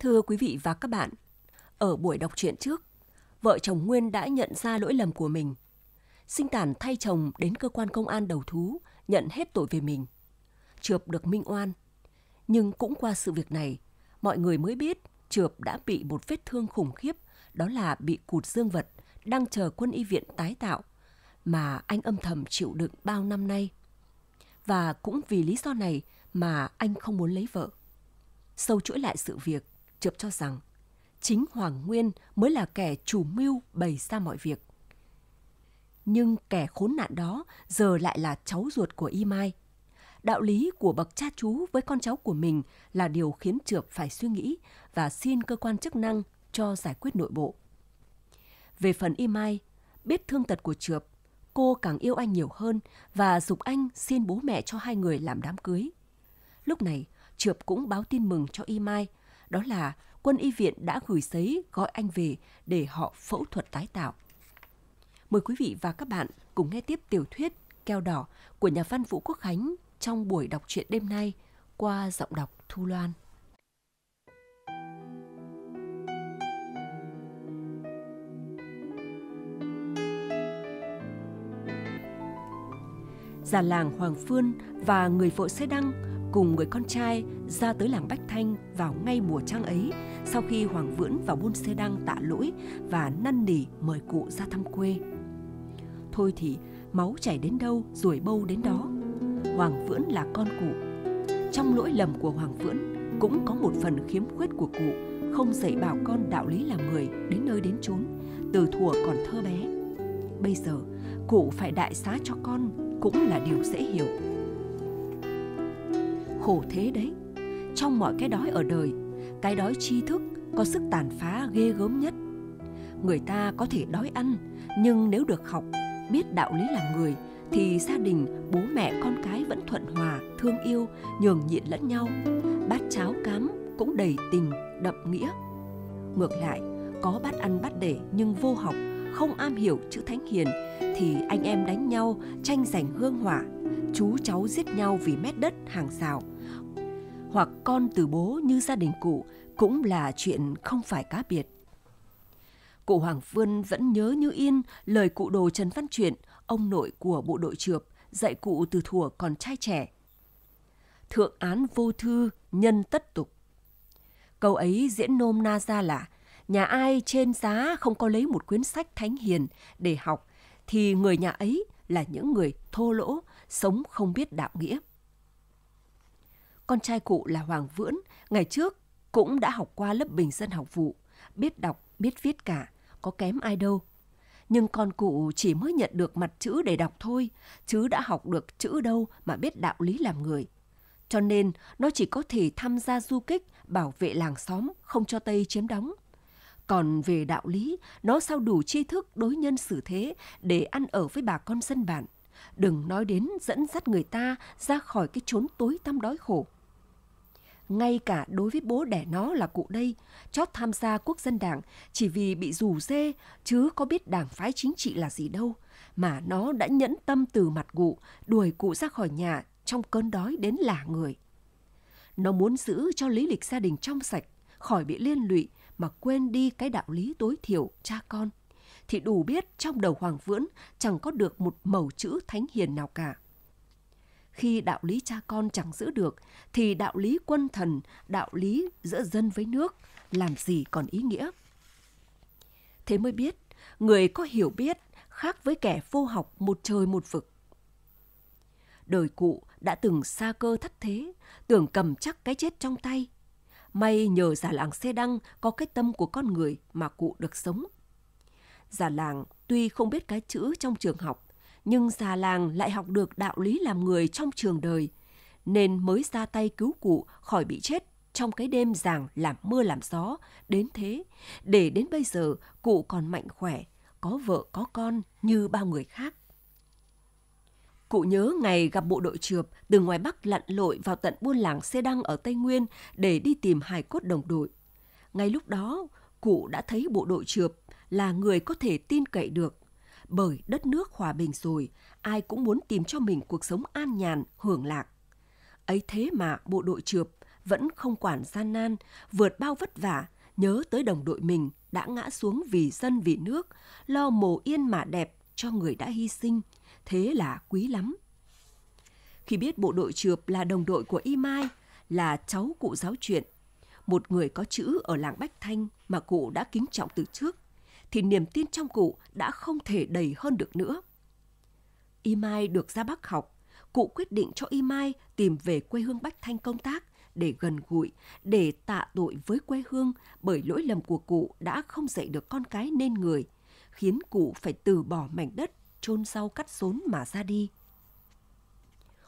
Thưa quý vị và các bạn, ở buổi đọc truyện trước, vợ chồng Nguyên đã nhận ra lỗi lầm của mình. Sinh tản thay chồng đến cơ quan công an đầu thú, nhận hết tội về mình. Trượp được minh oan. Nhưng cũng qua sự việc này, mọi người mới biết Trượp đã bị một vết thương khủng khiếp, đó là bị cụt dương vật, đang chờ quân y viện tái tạo, mà anh âm thầm chịu đựng bao năm nay. Và cũng vì lý do này mà anh không muốn lấy vợ. Sâu chuỗi lại sự việc, chợp cho rằng chính Hoàng Nguyên mới là kẻ chủ mưu bày ra mọi việc. Nhưng kẻ khốn nạn đó giờ lại là cháu ruột của Y Mai. Đạo lý của bậc cha chú với con cháu của mình là điều khiến Trượp phải suy nghĩ và xin cơ quan chức năng cho giải quyết nội bộ. Về phần Y Mai, biết thương tật của Trượp, cô càng yêu anh nhiều hơn và dục anh xin bố mẹ cho hai người làm đám cưới. Lúc này, Trượp cũng báo tin mừng cho Y Mai – đó là quân y viện đã gửi giấy gọi anh về để họ phẫu thuật tái tạo. Mời quý vị và các bạn cùng nghe tiếp tiểu thuyết Keo Đỏ của nhà văn Vũ Quốc Khánh trong buổi đọc truyện đêm nay qua giọng đọc Thu Loan. Già làng Hoàng Phương và người vợ xe đăng cùng người con trai ra tới làng Bách Thanh vào ngay mùa trăng ấy sau khi Hoàng Vưỡn và Buôn Xê Đăng tạ lỗi và năn nỉ mời cụ ra thăm quê. Thôi thì máu chảy đến đâu rồi bâu đến đó. Hoàng Vưỡn là con cụ. Trong lỗi lầm của Hoàng Vưỡn cũng có một phần khiếm khuyết của cụ không dạy bảo con đạo lý làm người đến nơi đến chốn từ thuở còn thơ bé. Bây giờ, cụ phải đại xá cho con cũng là điều dễ hiểu khổ thế đấy trong mọi cái đói ở đời cái đói tri thức có sức tàn phá ghê gớm nhất người ta có thể đói ăn nhưng nếu được học biết đạo lý làm người thì gia đình bố mẹ con cái vẫn thuận hòa thương yêu nhường nhịn lẫn nhau bát cháo cám cũng đầy tình đậm nghĩa ngược lại có bát ăn bát để nhưng vô học không am hiểu chữ thánh hiền thì anh em đánh nhau tranh giành hương hỏa chú cháu giết nhau vì mét đất hàng rào hoặc con từ bố như gia đình cụ cũng là chuyện không phải cá biệt. Cụ Hoàng Vươn vẫn nhớ như in lời cụ đồ Trần Văn Truyện, ông nội của bộ đội trượp, dạy cụ từ thuở còn trai trẻ. Thượng án vô thư, nhân tất tục. Câu ấy diễn nôm na ra là nhà ai trên giá không có lấy một quyển sách thánh hiền để học thì người nhà ấy là những người thô lỗ, sống không biết đạo nghĩa. Con trai cụ là Hoàng Vưỡn, ngày trước cũng đã học qua lớp bình dân học vụ, biết đọc, biết viết cả, có kém ai đâu. Nhưng con cụ chỉ mới nhận được mặt chữ để đọc thôi, chứ đã học được chữ đâu mà biết đạo lý làm người. Cho nên nó chỉ có thể tham gia du kích, bảo vệ làng xóm, không cho Tây chiếm đóng. Còn về đạo lý, nó sao đủ tri thức đối nhân xử thế để ăn ở với bà con dân bản đừng nói đến dẫn dắt người ta ra khỏi cái chốn tối tăm đói khổ. Ngay cả đối với bố đẻ nó là cụ đây, chót tham gia quốc dân đảng chỉ vì bị rủ dê, chứ có biết đảng phái chính trị là gì đâu, mà nó đã nhẫn tâm từ mặt cụ, đuổi cụ ra khỏi nhà trong cơn đói đến lạ người. Nó muốn giữ cho lý lịch gia đình trong sạch, khỏi bị liên lụy mà quên đi cái đạo lý tối thiểu cha con – thì đủ biết trong đầu Hoàng Vưỡn chẳng có được một mẩu chữ thánh hiền nào cả. Khi đạo lý cha con chẳng giữ được, thì đạo lý quân thần, đạo lý giữa dân với nước, làm gì còn ý nghĩa? Thế mới biết, người có hiểu biết khác với kẻ vô học một trời một vực. Đời cụ đã từng xa cơ thất thế, tưởng cầm chắc cái chết trong tay. May nhờ giả làng xe đăng có cái tâm của con người mà cụ được sống Già làng tuy không biết cái chữ trong trường học, nhưng già làng lại học được đạo lý làm người trong trường đời, nên mới ra tay cứu cụ khỏi bị chết trong cái đêm giàng làm mưa làm gió, đến thế, để đến bây giờ cụ còn mạnh khỏe, có vợ có con như bao người khác. Cụ nhớ ngày gặp bộ đội trượp từ ngoài Bắc lặn lội vào tận buôn làng Xê Đăng ở Tây Nguyên để đi tìm hài cốt đồng đội. Ngay lúc đó, cụ đã thấy bộ đội trượp là người có thể tin cậy được. Bởi đất nước hòa bình rồi, ai cũng muốn tìm cho mình cuộc sống an nhàn, hưởng lạc. Ấy thế mà bộ đội trượp vẫn không quản gian nan, vượt bao vất vả, nhớ tới đồng đội mình đã ngã xuống vì dân vì nước, lo mồ yên mà đẹp cho người đã hy sinh, thế là quý lắm. Khi biết bộ đội trượp là đồng đội của Y Mai, là cháu cụ giáo chuyện, một người có chữ ở làng Bách Thanh mà cụ đã kính trọng từ trước, thì niềm tin trong cụ đã không thể đầy hơn được nữa. Y Mai được ra Bắc học, cụ quyết định cho Y Mai tìm về quê hương Bách Thanh công tác để gần gũi, để tạ tội với quê hương bởi lỗi lầm của cụ đã không dạy được con cái nên người, khiến cụ phải từ bỏ mảnh đất chôn rau cắt rốn mà ra đi.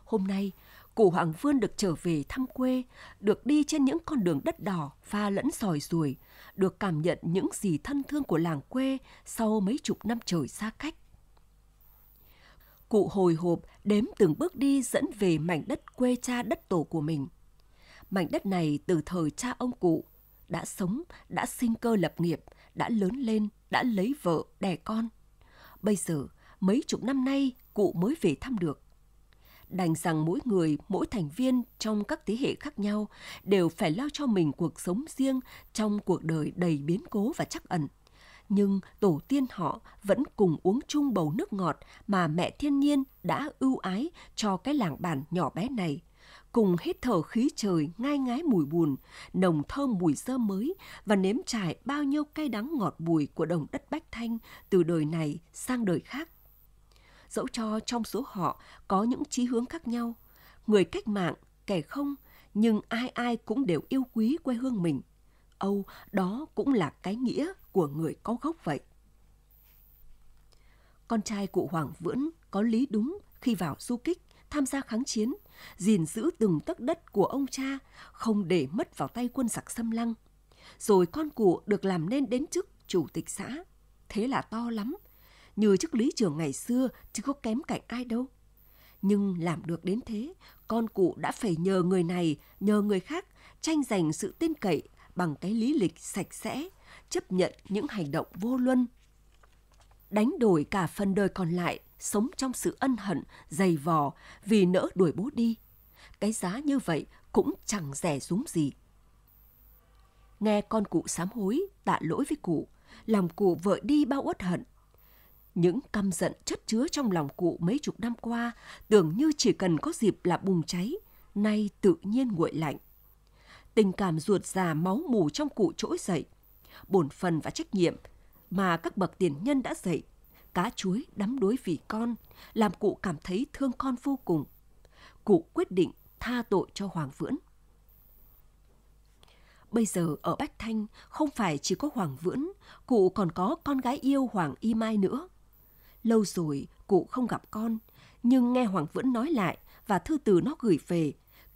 Hôm nay, cụ Hoàng Vươn được trở về thăm quê, được đi trên những con đường đất đỏ pha lẫn sỏi ruồi, được cảm nhận những gì thân thương của làng quê sau mấy chục năm trời xa cách. Cụ hồi hộp đếm từng bước đi dẫn về mảnh đất quê cha đất tổ của mình. Mảnh đất này từ thời cha ông cụ đã sống, đã sinh cơ lập nghiệp, đã lớn lên, đã lấy vợ, đẻ con. Bây giờ, mấy chục năm nay, cụ mới về thăm được đành rằng mỗi người, mỗi thành viên trong các thế hệ khác nhau đều phải lo cho mình cuộc sống riêng trong cuộc đời đầy biến cố và chắc ẩn. Nhưng tổ tiên họ vẫn cùng uống chung bầu nước ngọt mà mẹ thiên nhiên đã ưu ái cho cái làng bản nhỏ bé này. Cùng hít thở khí trời ngai ngái mùi buồn, nồng thơm mùi dơ mới và nếm trải bao nhiêu cay đắng ngọt bùi của đồng đất Bách Thanh từ đời này sang đời khác dẫu cho trong số họ có những chí hướng khác nhau, người cách mạng, kẻ không, nhưng ai ai cũng đều yêu quý quê hương mình. Âu, đó cũng là cái nghĩa của người có gốc vậy. Con trai cụ Hoàng Vưỡn có lý đúng khi vào du kích, tham gia kháng chiến, gìn giữ từng tấc đất của ông cha, không để mất vào tay quân giặc xâm lăng. Rồi con cụ được làm nên đến chức chủ tịch xã. Thế là to lắm, như chức lý trưởng ngày xưa chứ có kém cạnh ai đâu. Nhưng làm được đến thế, con cụ đã phải nhờ người này, nhờ người khác tranh giành sự tin cậy bằng cái lý lịch sạch sẽ, chấp nhận những hành động vô luân. Đánh đổi cả phần đời còn lại, sống trong sự ân hận, dày vò vì nỡ đuổi bố đi. Cái giá như vậy cũng chẳng rẻ rúm gì. Nghe con cụ sám hối, tạ lỗi với cụ, làm cụ vợ đi bao uất hận, những căm giận chất chứa trong lòng cụ mấy chục năm qua tưởng như chỉ cần có dịp là bùng cháy, nay tự nhiên nguội lạnh. Tình cảm ruột già máu mù trong cụ trỗi dậy, bổn phần và trách nhiệm mà các bậc tiền nhân đã dạy, cá chuối đắm đuối vì con, làm cụ cảm thấy thương con vô cùng. Cụ quyết định tha tội cho Hoàng Vưỡn. Bây giờ ở Bách Thanh không phải chỉ có Hoàng Vưỡn, cụ còn có con gái yêu Hoàng Y Mai nữa. Lâu rồi cụ không gặp con, nhưng nghe Hoàng Vẫn nói lại và thư từ nó gửi về,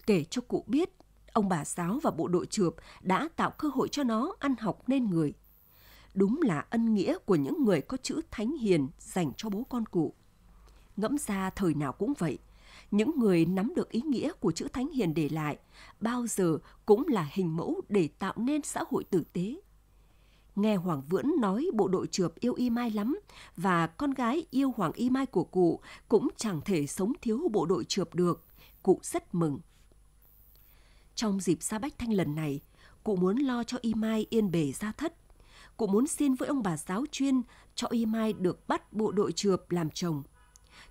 kể cho cụ biết ông bà giáo và bộ đội trượp đã tạo cơ hội cho nó ăn học nên người. Đúng là ân nghĩa của những người có chữ thánh hiền dành cho bố con cụ. Ngẫm ra thời nào cũng vậy, những người nắm được ý nghĩa của chữ thánh hiền để lại bao giờ cũng là hình mẫu để tạo nên xã hội tử tế nghe Hoàng Vưỡn nói bộ đội trượp yêu Y Mai lắm và con gái yêu Hoàng Y Mai của cụ cũng chẳng thể sống thiếu bộ đội trượp được. Cụ rất mừng. Trong dịp ra Bách Thanh lần này, cụ muốn lo cho Y Mai yên bề ra thất. Cụ muốn xin với ông bà giáo chuyên cho Y Mai được bắt bộ đội trượp làm chồng.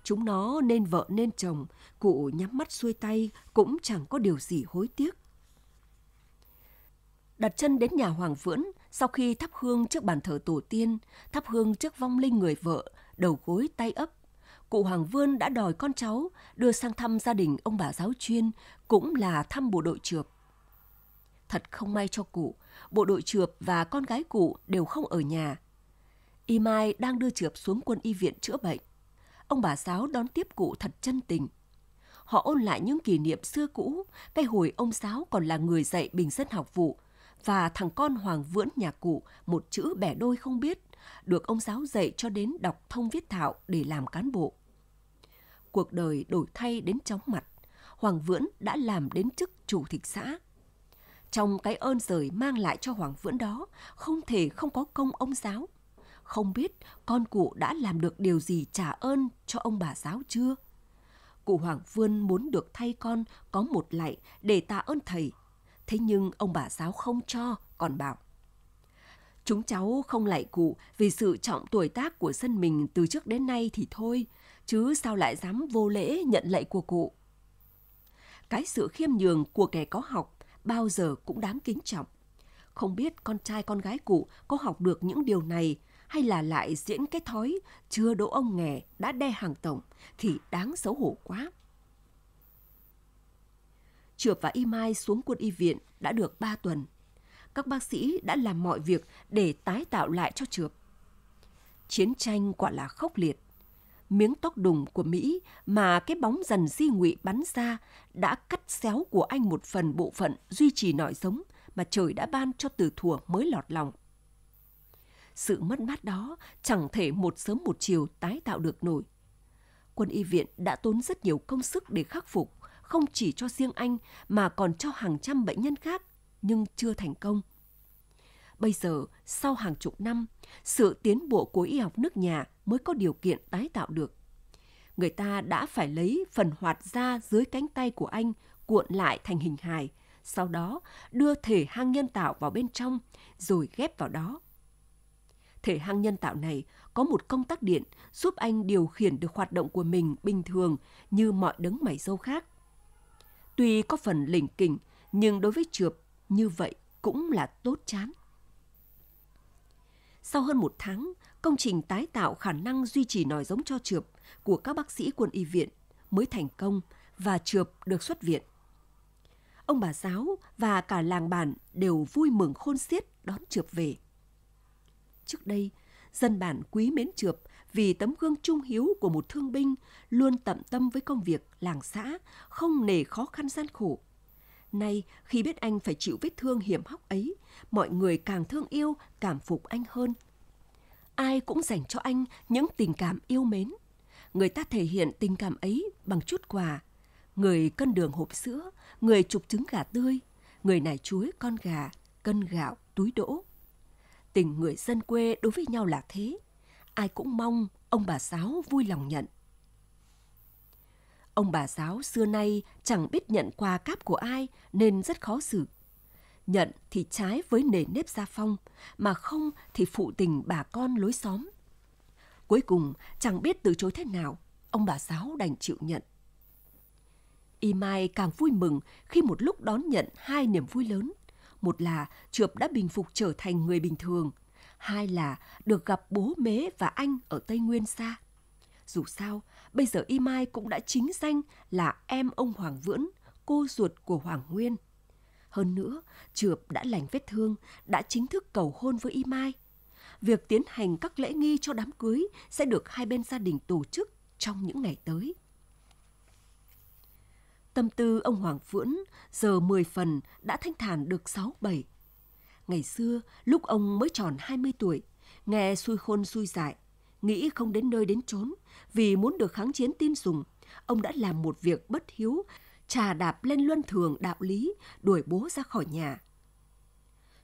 Chúng nó nên vợ nên chồng, cụ nhắm mắt xuôi tay cũng chẳng có điều gì hối tiếc đặt chân đến nhà Hoàng Vưỡn, sau khi thắp hương trước bàn thờ tổ tiên, thắp hương trước vong linh người vợ, đầu gối tay ấp, cụ Hoàng Vươn đã đòi con cháu đưa sang thăm gia đình ông bà giáo chuyên, cũng là thăm bộ đội trượp. Thật không may cho cụ, bộ đội trượp và con gái cụ đều không ở nhà. Y Mai đang đưa trượp xuống quân y viện chữa bệnh. Ông bà giáo đón tiếp cụ thật chân tình. Họ ôn lại những kỷ niệm xưa cũ, cái hồi ông giáo còn là người dạy bình dân học vụ và thằng con Hoàng Vưỡn nhà cụ, một chữ bẻ đôi không biết, được ông giáo dạy cho đến đọc thông viết thạo để làm cán bộ. Cuộc đời đổi thay đến chóng mặt, Hoàng Vưỡn đã làm đến chức chủ tịch xã. Trong cái ơn rời mang lại cho Hoàng Vưỡn đó, không thể không có công ông giáo. Không biết con cụ đã làm được điều gì trả ơn cho ông bà giáo chưa? Cụ Hoàng Vươn muốn được thay con có một lạy để tạ ơn thầy Thế nhưng ông bà giáo không cho, còn bảo. Chúng cháu không lại cụ vì sự trọng tuổi tác của dân mình từ trước đến nay thì thôi, chứ sao lại dám vô lễ nhận lạy của cụ. Cái sự khiêm nhường của kẻ có học bao giờ cũng đáng kính trọng. Không biết con trai con gái cụ có học được những điều này hay là lại diễn cái thói chưa đỗ ông nghè đã đe hàng tổng thì đáng xấu hổ quá. Trượp và Y Mai xuống quân y viện đã được 3 tuần. Các bác sĩ đã làm mọi việc để tái tạo lại cho Trượp. Chiến tranh quả là khốc liệt. Miếng tóc đùng của Mỹ mà cái bóng dần di ngụy bắn ra đã cắt xéo của anh một phần bộ phận duy trì nội giống mà trời đã ban cho từ thuở mới lọt lòng. Sự mất mát đó chẳng thể một sớm một chiều tái tạo được nổi. Quân y viện đã tốn rất nhiều công sức để khắc phục không chỉ cho riêng anh mà còn cho hàng trăm bệnh nhân khác, nhưng chưa thành công. Bây giờ, sau hàng chục năm, sự tiến bộ của y học nước nhà mới có điều kiện tái tạo được. Người ta đã phải lấy phần hoạt da dưới cánh tay của anh cuộn lại thành hình hài, sau đó đưa thể hang nhân tạo vào bên trong, rồi ghép vào đó. Thể hang nhân tạo này có một công tắc điện giúp anh điều khiển được hoạt động của mình bình thường như mọi đấng mày râu khác, Tuy có phần lỉnh kỉnh, nhưng đối với Trượp như vậy cũng là tốt chán. Sau hơn một tháng, công trình tái tạo khả năng duy trì nòi giống cho Trượp của các bác sĩ quân y viện mới thành công và Trượp được xuất viện. Ông bà giáo và cả làng bản đều vui mừng khôn xiết đón Trượp về. Trước đây, dân bản quý mến Trượp vì tấm gương trung hiếu của một thương binh luôn tận tâm với công việc làng xã, không nề khó khăn gian khổ. Nay, khi biết anh phải chịu vết thương hiểm hóc ấy, mọi người càng thương yêu, cảm phục anh hơn. Ai cũng dành cho anh những tình cảm yêu mến. Người ta thể hiện tình cảm ấy bằng chút quà. Người cân đường hộp sữa, người chụp trứng gà tươi, người nải chuối con gà, cân gạo, túi đỗ. Tình người dân quê đối với nhau là thế ai cũng mong ông bà Sáu vui lòng nhận. Ông bà Sáu xưa nay chẳng biết nhận quà cáp của ai nên rất khó xử. Nhận thì trái với nề nếp gia phong, mà không thì phụ tình bà con lối xóm. Cuối cùng chẳng biết từ chối thế nào, ông bà Sáu đành chịu nhận. Y Mai càng vui mừng khi một lúc đón nhận hai niềm vui lớn. Một là Trượp đã bình phục trở thành người bình thường – hai là được gặp bố mế và anh ở Tây Nguyên xa. Dù sao, bây giờ Y Mai cũng đã chính danh là em ông Hoàng Vưỡn, cô ruột của Hoàng Nguyên. Hơn nữa, Trượp đã lành vết thương, đã chính thức cầu hôn với Y Mai. Việc tiến hành các lễ nghi cho đám cưới sẽ được hai bên gia đình tổ chức trong những ngày tới. Tâm tư ông Hoàng Phưỡn giờ 10 phần đã thanh thản được 6-7. Ngày xưa, lúc ông mới tròn 20 tuổi, nghe xui khôn xui dại, nghĩ không đến nơi đến chốn, vì muốn được kháng chiến tin dùng, ông đã làm một việc bất hiếu, trà đạp lên luân thường đạo lý, đuổi bố ra khỏi nhà.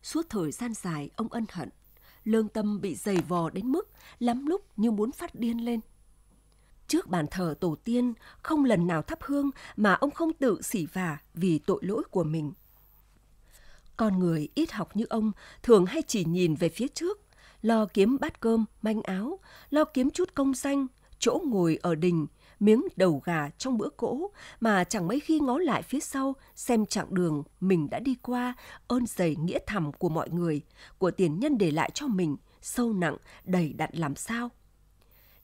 Suốt thời gian dài, ông ân hận, lương tâm bị dày vò đến mức lắm lúc như muốn phát điên lên. Trước bàn thờ tổ tiên, không lần nào thắp hương mà ông không tự xỉ vả vì tội lỗi của mình. Con người ít học như ông thường hay chỉ nhìn về phía trước, lo kiếm bát cơm, manh áo, lo kiếm chút công danh, chỗ ngồi ở đình, miếng đầu gà trong bữa cỗ mà chẳng mấy khi ngó lại phía sau xem chặng đường mình đã đi qua, ơn dày nghĩa thầm của mọi người, của tiền nhân để lại cho mình, sâu nặng, đầy đặn làm sao.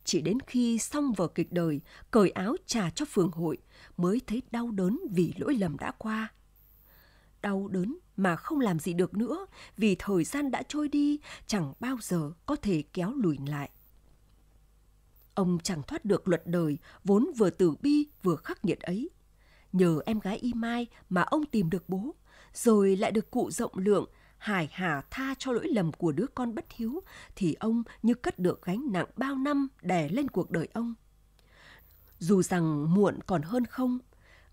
Chỉ đến khi xong vở kịch đời, cởi áo trà cho phường hội, mới thấy đau đớn vì lỗi lầm đã qua. Đau đớn mà không làm gì được nữa vì thời gian đã trôi đi chẳng bao giờ có thể kéo lùi lại ông chẳng thoát được luật đời vốn vừa tử bi vừa khắc nghiệt ấy nhờ em gái y mai mà ông tìm được bố rồi lại được cụ rộng lượng hải hà tha cho lỗi lầm của đứa con bất hiếu thì ông như cất được gánh nặng bao năm đè lên cuộc đời ông dù rằng muộn còn hơn không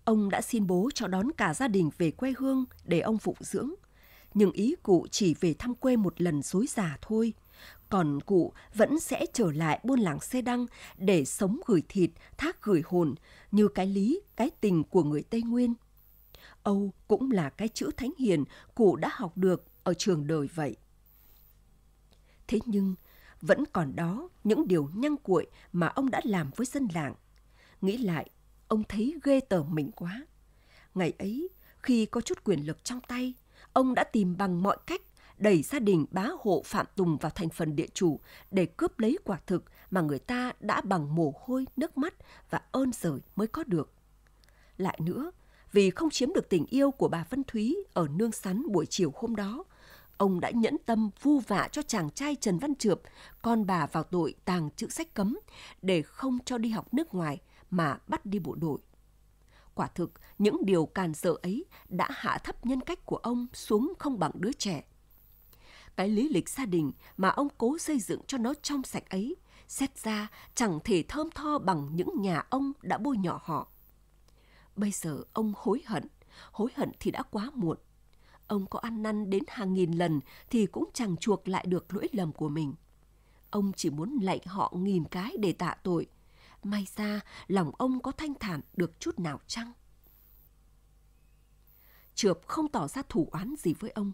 Ông đã xin bố cho đón cả gia đình về quê hương để ông phụng dưỡng. Nhưng ý cụ chỉ về thăm quê một lần dối giả thôi. Còn cụ vẫn sẽ trở lại buôn làng xe đăng để sống gửi thịt, thác gửi hồn như cái lý, cái tình của người Tây Nguyên. Âu cũng là cái chữ thánh hiền cụ đã học được ở trường đời vậy. Thế nhưng, vẫn còn đó những điều nhăng cuội mà ông đã làm với dân làng. Nghĩ lại, ông thấy ghê tởm mình quá. Ngày ấy, khi có chút quyền lực trong tay, ông đã tìm bằng mọi cách đẩy gia đình bá hộ Phạm Tùng vào thành phần địa chủ để cướp lấy quả thực mà người ta đã bằng mồ hôi, nước mắt và ơn rời mới có được. Lại nữa, vì không chiếm được tình yêu của bà Vân Thúy ở Nương Sắn buổi chiều hôm đó, ông đã nhẫn tâm vu vạ cho chàng trai Trần Văn Trượp, con bà vào tội tàng chữ sách cấm, để không cho đi học nước ngoài, mà bắt đi bộ đội. Quả thực, những điều càn sợ ấy đã hạ thấp nhân cách của ông xuống không bằng đứa trẻ. Cái lý lịch gia đình mà ông cố xây dựng cho nó trong sạch ấy, xét ra chẳng thể thơm tho bằng những nhà ông đã bôi nhỏ họ. Bây giờ ông hối hận, hối hận thì đã quá muộn. Ông có ăn năn đến hàng nghìn lần thì cũng chẳng chuộc lại được lỗi lầm của mình. Ông chỉ muốn lạy họ nghìn cái để tạ tội, may ra lòng ông có thanh thản được chút nào chăng? Trượp không tỏ ra thủ oán gì với ông.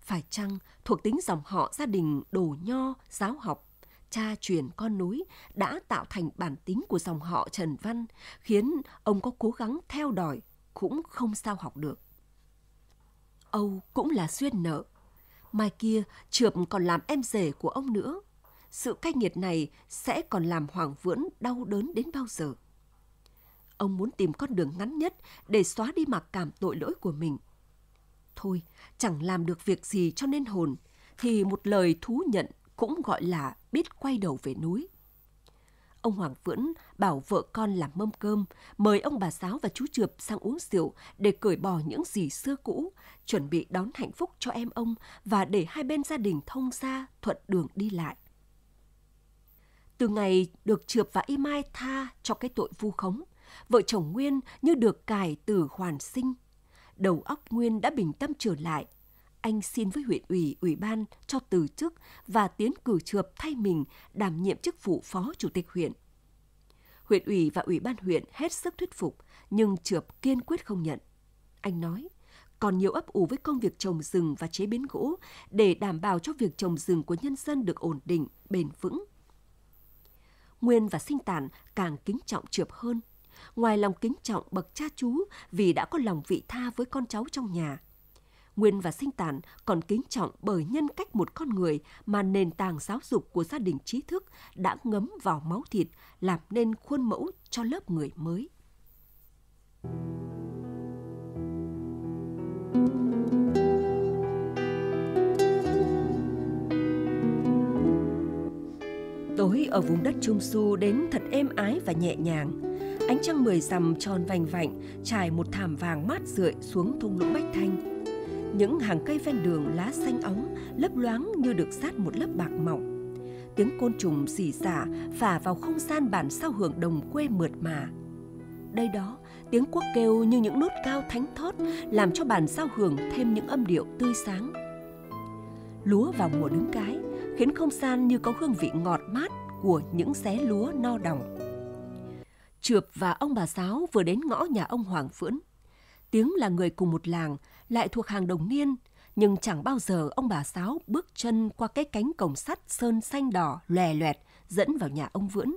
Phải chăng thuộc tính dòng họ gia đình đồ nho, giáo học, cha truyền con nối đã tạo thành bản tính của dòng họ Trần Văn, khiến ông có cố gắng theo đòi cũng không sao học được. Âu cũng là duyên nợ. Mai kia Trượp còn làm em rể của ông nữa sự cay nghiệt này sẽ còn làm Hoàng Vưỡn đau đớn đến bao giờ. Ông muốn tìm con đường ngắn nhất để xóa đi mặc cảm tội lỗi của mình. Thôi, chẳng làm được việc gì cho nên hồn, thì một lời thú nhận cũng gọi là biết quay đầu về núi. Ông Hoàng Vưỡn bảo vợ con làm mâm cơm, mời ông bà giáo và chú Trượp sang uống rượu để cởi bỏ những gì xưa cũ, chuẩn bị đón hạnh phúc cho em ông và để hai bên gia đình thông ra thuận đường đi lại. Từ ngày được Trượp và Y Mai tha cho cái tội vu khống, vợ chồng Nguyên như được cài tử hoàn sinh. Đầu óc Nguyên đã bình tâm trở lại. Anh xin với huyện ủy, ủy ban cho từ chức và tiến cử Trượp thay mình đảm nhiệm chức vụ phó chủ tịch huyện. Huyện ủy và ủy ban huyện hết sức thuyết phục, nhưng Trượp kiên quyết không nhận. Anh nói, còn nhiều ấp ủ với công việc trồng rừng và chế biến gỗ để đảm bảo cho việc trồng rừng của nhân dân được ổn định, bền vững Nguyên và Sinh Tản càng kính trọng Trượp hơn. Ngoài lòng kính trọng bậc cha chú vì đã có lòng vị tha với con cháu trong nhà, Nguyên và Sinh Tản còn kính trọng bởi nhân cách một con người mà nền tảng giáo dục của gia đình trí thức đã ngấm vào máu thịt, làm nên khuôn mẫu cho lớp người mới. Thank you. Tối ở vùng đất Trung Su đến thật êm ái và nhẹ nhàng. Ánh trăng mười rằm tròn vành vạnh trải một thảm vàng mát rượi xuống thung lũng Bách Thanh. Những hàng cây ven đường lá xanh óng, lấp loáng như được sát một lớp bạc mỏng. Tiếng côn trùng xì xả phả vào không gian bản sao hưởng đồng quê mượt mà. Đây đó, tiếng quốc kêu như những nốt cao thánh thót làm cho bản sao hưởng thêm những âm điệu tươi sáng. Lúa vào mùa đứng cái – khiến không gian như có hương vị ngọt mát của những xé lúa no đồng. Trượp và ông bà giáo vừa đến ngõ nhà ông Hoàng Phưỡn. Tiếng là người cùng một làng, lại thuộc hàng đồng niên, nhưng chẳng bao giờ ông bà giáo bước chân qua cái cánh cổng sắt sơn xanh đỏ lè loẹt dẫn vào nhà ông Vưỡn.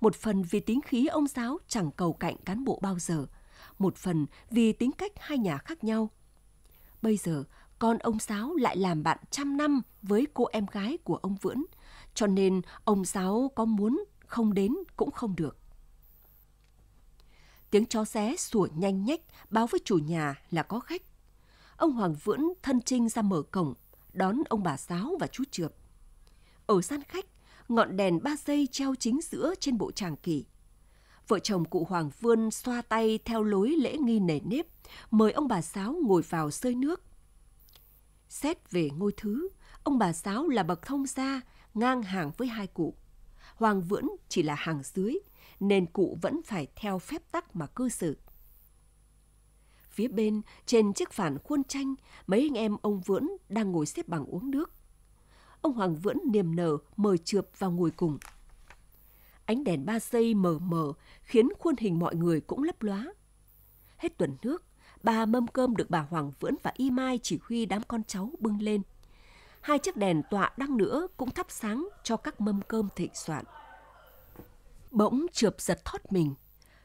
Một phần vì tính khí ông giáo chẳng cầu cạnh cán bộ bao giờ, một phần vì tính cách hai nhà khác nhau. Bây giờ, con ông Sáu lại làm bạn trăm năm với cô em gái của ông Vưỡn, cho nên ông Sáu có muốn không đến cũng không được. Tiếng chó xé sủa nhanh nhách báo với chủ nhà là có khách. Ông Hoàng Vưỡn thân trinh ra mở cổng, đón ông bà Sáu và chú Trượp. Ở gian khách, ngọn đèn ba giây treo chính giữa trên bộ tràng kỷ. Vợ chồng cụ Hoàng Vươn xoa tay theo lối lễ nghi nề nếp, mời ông bà Sáu ngồi vào sơi nước. Xét về ngôi thứ, ông bà Sáu là bậc thông gia, ngang hàng với hai cụ. Hoàng Vưỡn chỉ là hàng dưới, nên cụ vẫn phải theo phép tắc mà cư xử. Phía bên, trên chiếc phản khuôn tranh, mấy anh em ông Vưỡn đang ngồi xếp bằng uống nước. Ông Hoàng Vưỡn niềm nở mời trượp vào ngồi cùng. Ánh đèn ba xây mờ mờ khiến khuôn hình mọi người cũng lấp lóa. Hết tuần nước, ba mâm cơm được bà Hoàng Vưỡn và Y Mai chỉ huy đám con cháu bưng lên. Hai chiếc đèn tọa đăng nữa cũng thắp sáng cho các mâm cơm thịnh soạn. Bỗng trượp giật thoát mình.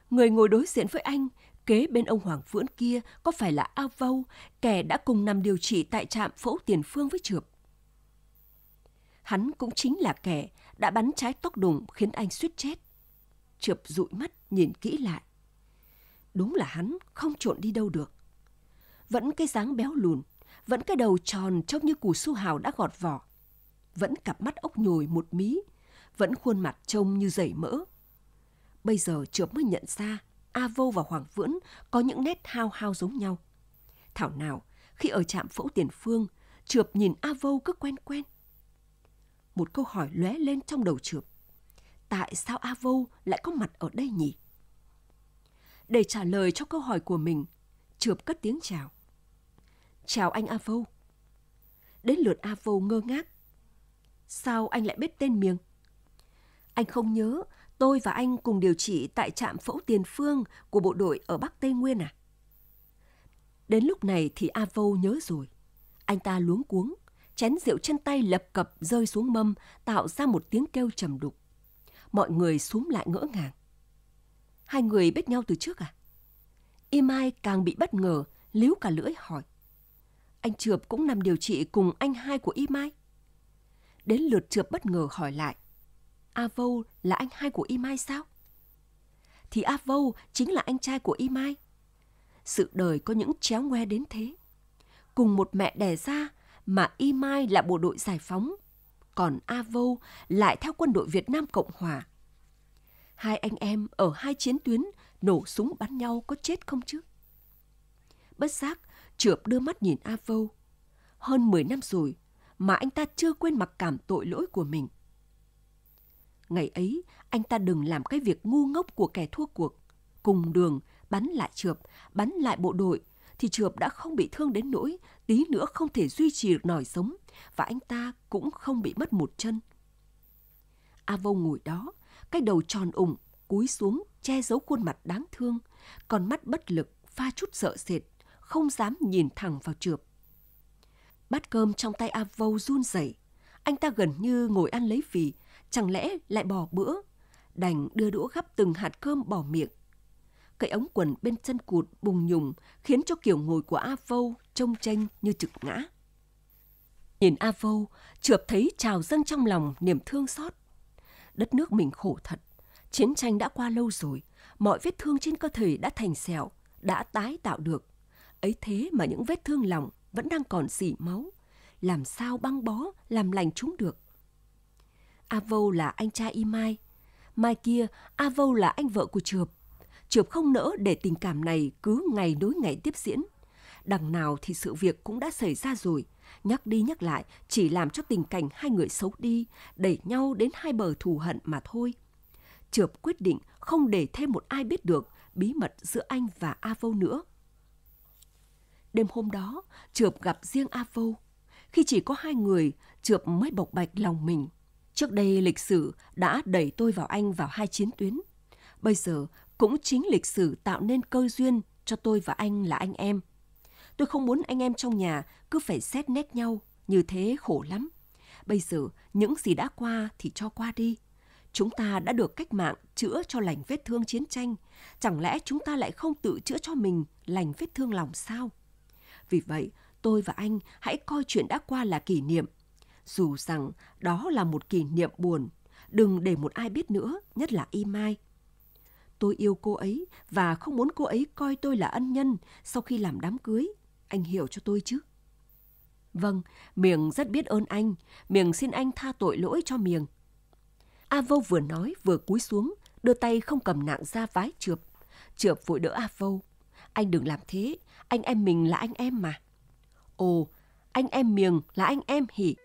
Người ngồi đối diện với anh, kế bên ông Hoàng Vưỡn kia có phải là A Vâu, kẻ đã cùng nằm điều trị tại trạm phẫu tiền phương với trượp. Hắn cũng chính là kẻ đã bắn trái tóc đùng khiến anh suýt chết. Trượp dụi mắt nhìn kỹ lại Đúng là hắn không trộn đi đâu được. Vẫn cái dáng béo lùn, vẫn cái đầu tròn trông như củ su hào đã gọt vỏ. Vẫn cặp mắt ốc nhồi một mí, vẫn khuôn mặt trông như dày mỡ. Bây giờ chợp mới nhận ra A Vô và Hoàng Vưỡn có những nét hao hao giống nhau. Thảo nào, khi ở trạm phẫu tiền phương, Trượp nhìn A Vô cứ quen quen. Một câu hỏi lóe lên trong đầu Trượp. Tại sao A Vô lại có mặt ở đây nhỉ? để trả lời cho câu hỏi của mình. Chượp cất tiếng chào. Chào anh A Vô. Đến lượt A Vô ngơ ngác. Sao anh lại biết tên Miêng? Anh không nhớ tôi và anh cùng điều trị tại trạm phẫu tiền phương của bộ đội ở Bắc Tây Nguyên à? Đến lúc này thì A Vô nhớ rồi. Anh ta luống cuống, chén rượu chân tay lập cập rơi xuống mâm tạo ra một tiếng kêu trầm đục. Mọi người xuống lại ngỡ ngàng. Hai người biết nhau từ trước à? Y Mai càng bị bất ngờ, líu cả lưỡi hỏi. Anh Trượp cũng nằm điều trị cùng anh hai của Y Mai. Đến lượt Trượp bất ngờ hỏi lại. A Vâu là anh hai của Y Mai sao? Thì A Vâu chính là anh trai của Y Mai. Sự đời có những chéo ngoe đến thế. Cùng một mẹ đẻ ra mà Y Mai là bộ đội giải phóng, còn A Vâu lại theo quân đội Việt Nam Cộng Hòa hai anh em ở hai chiến tuyến nổ súng bắn nhau có chết không chứ? Bất giác, Trượp đưa mắt nhìn A Vâu. Hơn 10 năm rồi mà anh ta chưa quên mặc cảm tội lỗi của mình. Ngày ấy, anh ta đừng làm cái việc ngu ngốc của kẻ thua cuộc. Cùng đường, bắn lại Trượp, bắn lại bộ đội, thì Trượp đã không bị thương đến nỗi tí nữa không thể duy trì được nòi sống và anh ta cũng không bị mất một chân. A Vô ngồi đó, cái đầu tròn ủng, cúi xuống, che giấu khuôn mặt đáng thương, con mắt bất lực, pha chút sợ sệt, không dám nhìn thẳng vào trượp. Bát cơm trong tay A Vâu run rẩy, anh ta gần như ngồi ăn lấy vì, chẳng lẽ lại bỏ bữa, đành đưa đũa gắp từng hạt cơm bỏ miệng. Cái ống quần bên chân cụt bùng nhùng khiến cho kiểu ngồi của A Vâu trông tranh như trực ngã. Nhìn A Vâu, trượp thấy trào dâng trong lòng niềm thương xót. Đất nước mình khổ thật. Chiến tranh đã qua lâu rồi, mọi vết thương trên cơ thể đã thành sẹo, đã tái tạo được. Ấy thế mà những vết thương lòng vẫn đang còn dỉ máu. Làm sao băng bó, làm lành chúng được? A Vâu là anh trai Y Mai. Mai kia, A Vâu là anh vợ của Trượp. Trượp không nỡ để tình cảm này cứ ngày nối ngày tiếp diễn – Đằng nào thì sự việc cũng đã xảy ra rồi. Nhắc đi nhắc lại chỉ làm cho tình cảnh hai người xấu đi, đẩy nhau đến hai bờ thù hận mà thôi. Trượp quyết định không để thêm một ai biết được bí mật giữa anh và A Vô nữa. Đêm hôm đó, Trượp gặp riêng A Vô. Khi chỉ có hai người, Trượp mới bộc bạch lòng mình. Trước đây lịch sử đã đẩy tôi vào anh vào hai chiến tuyến. Bây giờ cũng chính lịch sử tạo nên cơ duyên cho tôi và anh là anh em. Tôi không muốn anh em trong nhà cứ phải xét nét nhau, như thế khổ lắm. Bây giờ, những gì đã qua thì cho qua đi. Chúng ta đã được cách mạng chữa cho lành vết thương chiến tranh, chẳng lẽ chúng ta lại không tự chữa cho mình lành vết thương lòng sao? Vì vậy, tôi và anh hãy coi chuyện đã qua là kỷ niệm. Dù rằng đó là một kỷ niệm buồn, đừng để một ai biết nữa, nhất là Y Mai. Tôi yêu cô ấy và không muốn cô ấy coi tôi là ân nhân sau khi làm đám cưới. Anh hiểu cho tôi chứ? Vâng, Miệng rất biết ơn anh. Miệng xin anh tha tội lỗi cho Miệng. A Vô vừa nói vừa cúi xuống, đưa tay không cầm nạng ra vái Trượp. Trượp vội đỡ A Vô. Anh đừng làm thế, anh em mình là anh em mà. Ồ, anh em Miệng là anh em hỉ.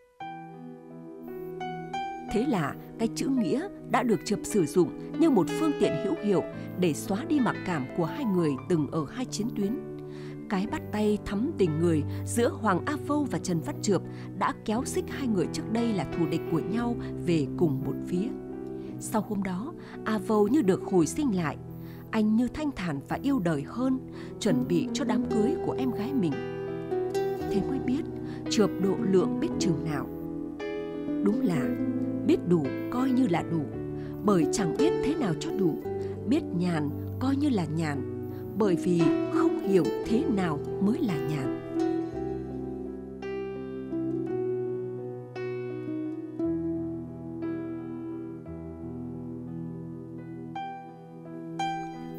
Thế là cái chữ nghĩa đã được Trượp sử dụng như một phương tiện hữu hiệu để xóa đi mặc cảm của hai người từng ở hai chiến tuyến cái bắt tay thắm tình người giữa Hoàng A Phâu và Trần Phát Trượp đã kéo xích hai người trước đây là thù địch của nhau về cùng một phía. Sau hôm đó, A Phâu như được hồi sinh lại. Anh như thanh thản và yêu đời hơn, chuẩn bị cho đám cưới của em gái mình. Thế mới biết, Trượp độ lượng biết chừng nào. Đúng là biết đủ coi như là đủ, bởi chẳng biết thế nào cho đủ. Biết nhàn coi như là nhàn, bởi vì không hiểu thế nào mới là nhạc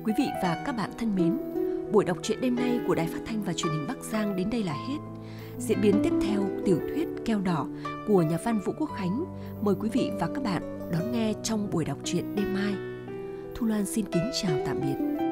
Quý vị và các bạn thân mến, buổi đọc truyện đêm nay của Đài Phát thanh và Truyền hình Bắc Giang đến đây là hết. Diễn biến tiếp theo tiểu thuyết Keo đỏ của nhà văn Vũ Quốc Khánh mời quý vị và các bạn đón nghe trong buổi đọc truyện đêm mai. Thu Loan xin kính chào tạm biệt.